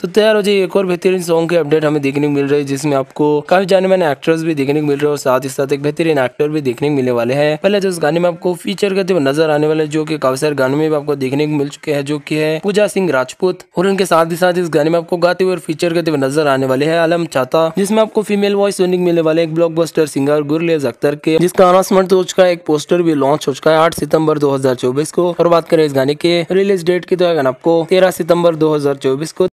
तो तैयार हो जाए एक और बेहतरीन सॉन्ग की अपडेट हमें देखने को मिल रही है जिसमें आपको काफी जाने माने एक्टर्स भी देखने को मिल रहे हैं और साथ ही साथ एक बेहतरीन एक्टर भी देखने को मिलने वाले हैं पहले तो इस गाने में आपको फीचर करते हुए नजर आने वाले जो कि काफी सारे गानों में भी आपको देखने को मिल चुके हैं जो की है पूजा सिंह राजपूत और उनके साथ ही साथ इस गाने में आपको गाते हुए और फीचर करते हुए नजर आने वाले है आलम चाता जिसमें आपको फीमेल वॉइस सुनने को मिलने वाले एक ब्लॉक सिंगर गुरलेज अख्तर के जिसका अनाउंसमेंट हो चुका है एक पोस्टर भी लॉन्च हो चुका है आठ सितम्बर दो को और बात करें इस गाने के रिलीज डेट की तो आपको तेरह सितम्बर दो को